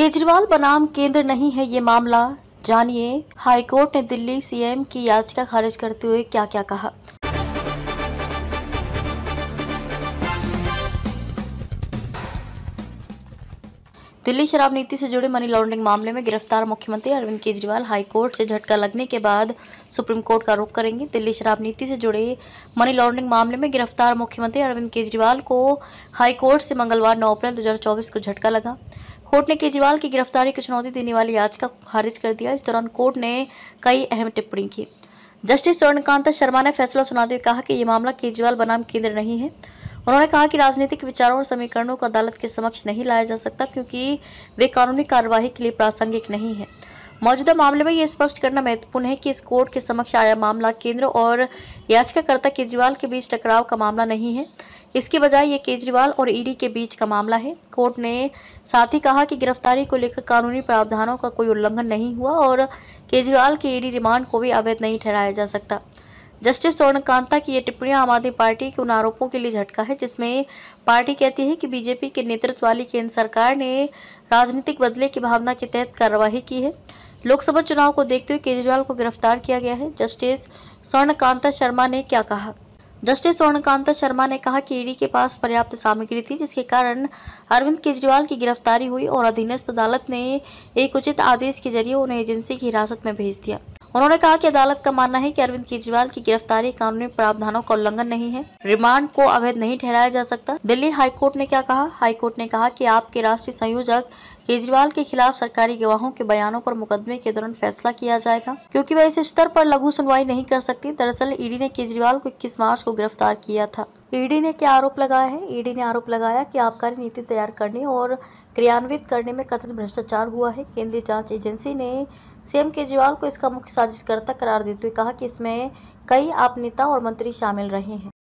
केजरीवाल बनाम केंद्र नहीं है ये मामला जानिए हाईकोर्ट ने दिल्ली सीएम की याचिका खारिज करते हुए क्या क्या कहा दिल्ली शराब नीति से जुड़े मनी लॉन्ड्रिंग मामले में गिरफ्तार मुख्यमंत्री अरविंद केजरीवाल हाईकोर्ट से झटका लगने के बाद सुप्रीम कोर्ट का रुख करेंगे दिल्ली शराब नीति से जुड़े मनी लॉन्ड्रिंग मामले में गिरफ्तार मुख्यमंत्री अरविंद केजरीवाल को हाईकोर्ट से मंगलवार 9 अप्रैल 2024 को झटका लगा कोर्ट ने केजरीवाल की गिरफ्तारी को चुनौती देने वाली याचिका खारिज कर दिया इस दौरान कोर्ट ने कई अहम टिप्पणी की जस्टिस स्वर्णकांता शर्मा ने फैसला सुनाते हुए कहा कि ये मामला केजरीवाल बनाम केंद्र नहीं है उन्होंने कहा कि राजनीतिक विचारों और समीकरणों को अदालत के समक्ष नहीं लाया जा सकता क्योंकि वे कानूनी कार्यवाही के लिए प्रासंगिक नहीं है मौजूदा मामले में यह स्पष्ट करना महत्वपूर्ण है कि इस कोर्ट के समक्ष आया मामला केंद्र और याचिकाकर्ता केजरीवाल के बीच टकराव का मामला नहीं है इसके बजाय ये केजरीवाल और ईडी के बीच का मामला है कोर्ट ने साथ ही कहा कि गिरफ्तारी को लेकर कानूनी प्रावधानों का कोई उल्लंघन नहीं हुआ और केजरीवाल के ईडी रिमांड को भी अवैध नहीं ठहराया जा सकता जस्टिस स्वर्णकांता की ये टिप्पणियां आम आदमी पार्टी के उन आरोपों के लिए झटका है जिसमें पार्टी कहती है कि बीजेपी के नेतृत्व वाली केंद्र सरकार ने राजनीतिक बदले की भावना के तहत कार्रवाई की है लोकसभा चुनाव को देखते हुए केजरीवाल को गिरफ्तार किया गया है जस्टिस स्वर्णकांता शर्मा ने क्या कहा जस्टिस स्वर्णकांता शर्मा ने कहा कि ईडी के पास पर्याप्त सामग्री थी जिसके कारण अरविंद केजरीवाल की गिरफ्तारी हुई और अधीनस्थ अदालत ने एक उचित आदेश के जरिए उन्हें एजेंसी की हिरासत में भेज दिया उन्होंने कहा कि अदालत का मानना है कि अरविंद केजरीवाल की गिरफ्तारी कानूनी प्रावधानों का उल्लंघन नहीं है रिमांड को अवैध नहीं ठहराया जा सकता दिल्ली हाईकोर्ट ने क्या कहा हाईकोर्ट ने कहा कि आपके राष्ट्रीय संयोजक केजरीवाल के खिलाफ सरकारी गवाहों के बयानों पर मुकदमे के दौरान फैसला किया जाएगा क्योंकि वह इस स्तर पर लघु सुनवाई नहीं कर सकती दरअसल ईडी ने केजरीवाल को इक्कीस मार्च को गिरफ्तार किया था ईडी ने क्या आरोप लगाया है ईडी ने आरोप लगाया कि आबकारी नीति तैयार करने और क्रियान्वित करने में कथित भ्रष्टाचार हुआ है केंद्रीय जांच एजेंसी ने सीएम केजरीवाल को इसका मुख्य साजिशकर्ता करार देते हुए कहा कि इसमें कई आप नेता और मंत्री शामिल रहे हैं